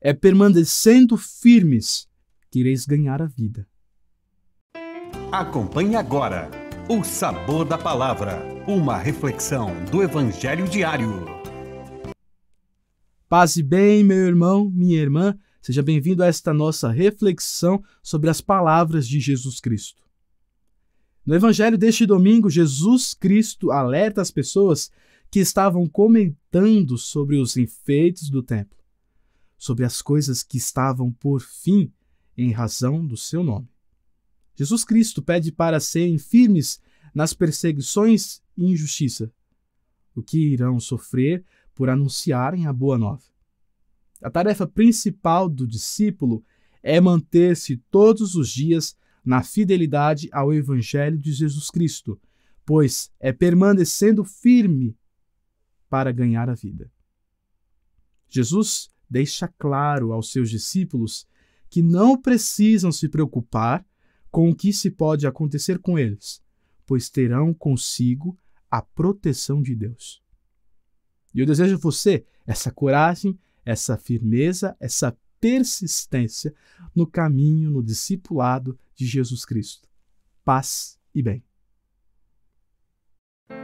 é permanecendo firmes que ireis ganhar a vida. Acompanhe agora o Sabor da Palavra, uma reflexão do Evangelho diário. Paz e bem, meu irmão, minha irmã, seja bem-vindo a esta nossa reflexão sobre as palavras de Jesus Cristo. No Evangelho deste domingo, Jesus Cristo alerta as pessoas que estavam comentando sobre os enfeites do templo sobre as coisas que estavam por fim em razão do seu nome. Jesus Cristo pede para serem firmes nas perseguições e injustiça, o que irão sofrer por anunciarem a boa nova. A tarefa principal do discípulo é manter-se todos os dias na fidelidade ao Evangelho de Jesus Cristo, pois é permanecendo firme para ganhar a vida. Jesus deixa claro aos seus discípulos que não precisam se preocupar com o que se pode acontecer com eles, pois terão consigo a proteção de Deus. E eu desejo a você essa coragem, essa firmeza, essa persistência no caminho, no discipulado de Jesus Cristo. Paz e bem.